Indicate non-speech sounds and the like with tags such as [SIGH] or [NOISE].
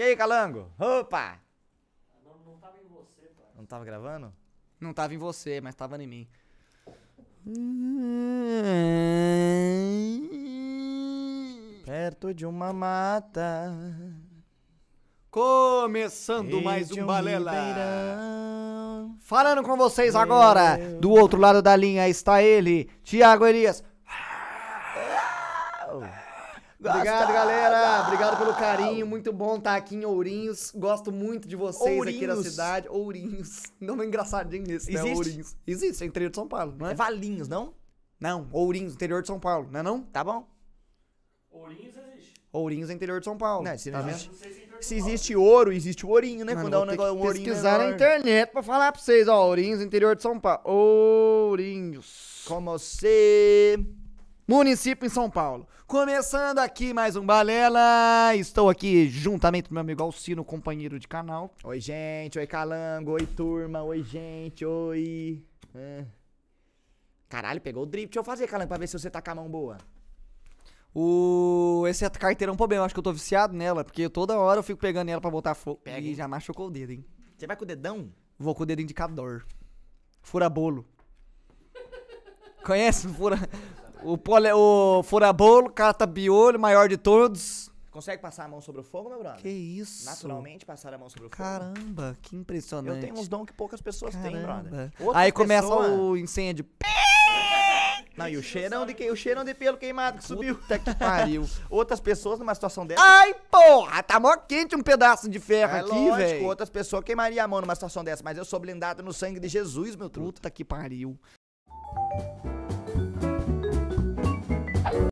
E aí, Calango? Opa! Não, não tava em você, pai. Não tava gravando? Não tava em você, mas tava em mim. Perto de uma mata. Começando mais um, um Balela. Ribeirão. Falando com vocês Meu agora, do outro lado da linha está ele, Tiago Elias. Obrigado, galera. Obrigado pelo carinho. Muito bom estar tá aqui em Ourinhos. Gosto muito de vocês Ourinhos. aqui na cidade. Ourinhos. [LAUGHS] Não é engraçadinho isso, né? Existe? né? Ourinhos. Existe, é interior de São Paulo, não é? é Valinhos, não? Não, Ourinhos, interior de São Paulo, não é não? Tá bom. Ourinhos existe. Ourinhos é interior de São Paulo. Não, se, tá existe. Se, é existe ouro, existe o ourinho, né? Mano, Quando é um negócio, um ourinho é pesquisar menor. na internet pra falar pra vocês, ó. Ourinhos, interior de São Paulo. Ourinhos. Como você município em São Paulo. Começando aqui mais um Balela. Estou aqui juntamente com meu amigo Alcino, companheiro de canal. Oi, gente. Oi, Calango. Oi, turma. Oi, gente. Oi. É. Caralho, pegou o drip. Deixa eu fazer, Calango, pra ver se você tá com a mão boa. O... Esse é um problema, acho que eu tô viciado nela, porque toda hora eu fico pegando ela pra botar fogo. Pega. E já machucou o dedo, hein? Você vai com o dedão? Vou com o dedo indicador. Fura bolo. Conhece? Fura, o, pole, o furabolo, catabiolho, tá maior de todos. Consegue passar a mão sobre o fogo, meu brother? Que isso. Naturalmente passar a mão sobre o fogo. Caramba, que impressionante. Eu tenho uns dons que poucas pessoas Caramba. têm, brother. Outra Aí começa o incêndio. Não, e o cheirão de, que, o cheirão de pelo queimado que subiu. Puta que pariu. [LAUGHS] Outras pessoas numa situação dessa. Ai, porra! Tá mó quente um pedaço de ferro é aqui, velho. Outras pessoas queimariam a mão numa situação dessa, mas eu sou blindado no sangue de Jesus, meu truto. Puta que pariu.